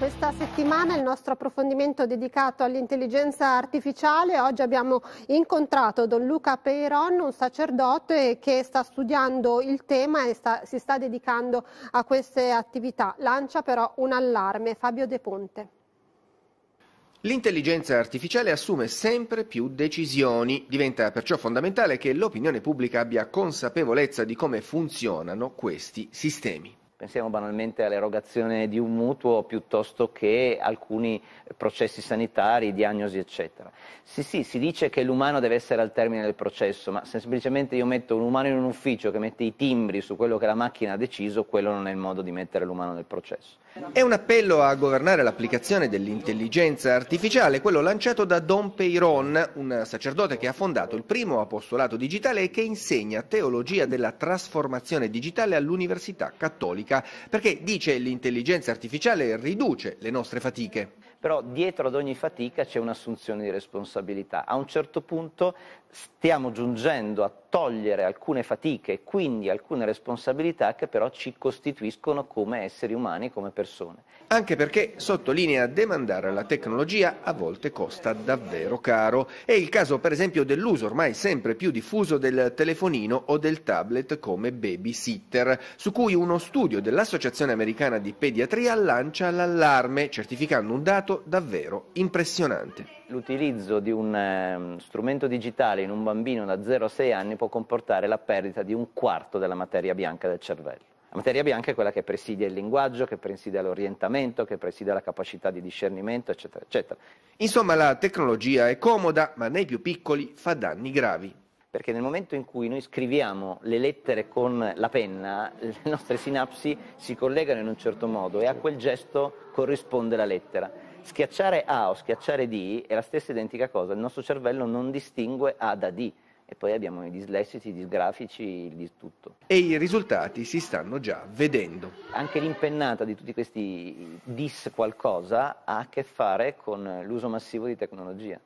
Questa settimana il nostro approfondimento dedicato all'intelligenza artificiale. Oggi abbiamo incontrato Don Luca Peiron, un sacerdote che sta studiando il tema e sta, si sta dedicando a queste attività. Lancia però un allarme. Fabio De Ponte. L'intelligenza artificiale assume sempre più decisioni, diventa perciò fondamentale che l'opinione pubblica abbia consapevolezza di come funzionano questi sistemi. Pensiamo banalmente all'erogazione di un mutuo piuttosto che alcuni processi sanitari, diagnosi, eccetera. Sì, sì, si dice che l'umano deve essere al termine del processo, ma se semplicemente io metto un umano in un ufficio che mette i timbri su quello che la macchina ha deciso, quello non è il modo di mettere l'umano nel processo. È un appello a governare l'applicazione dell'intelligenza artificiale, quello lanciato da Don Peiron, un sacerdote che ha fondato il primo apostolato digitale e che insegna teologia della trasformazione digitale all'Università Cattolica pratica, perché dice l'intelligenza artificiale riduce le nostre fatiche. Però dietro ad ogni fatica c'è un'assunzione di responsabilità. A un certo punto stiamo giungendo a togliere alcune fatiche e quindi alcune responsabilità che però ci costituiscono come esseri umani, come persone. Anche perché, sottolinea, demandare la tecnologia a volte costa davvero caro. È il caso per esempio dell'uso ormai sempre più diffuso del telefonino o del tablet come babysitter, su cui uno studio dell'Associazione Americana di Pediatria lancia l'allarme, certificando un dato davvero impressionante l'utilizzo di un ehm, strumento digitale in un bambino da 0 a 6 anni può comportare la perdita di un quarto della materia bianca del cervello. La materia bianca è quella che presidia il linguaggio, che presidia l'orientamento, che presidia la capacità di discernimento, eccetera, eccetera. Insomma, la tecnologia è comoda, ma nei più piccoli fa danni gravi. Perché nel momento in cui noi scriviamo le lettere con la penna, le nostre sinapsi si collegano in un certo modo e a quel gesto corrisponde la lettera. Schiacciare A o schiacciare D è la stessa identica cosa, il nostro cervello non distingue A da D e poi abbiamo i dislessici, i disgrafici, il di tutto. E i risultati si stanno già vedendo. Anche l'impennata di tutti questi dis qualcosa ha a che fare con l'uso massivo di tecnologia.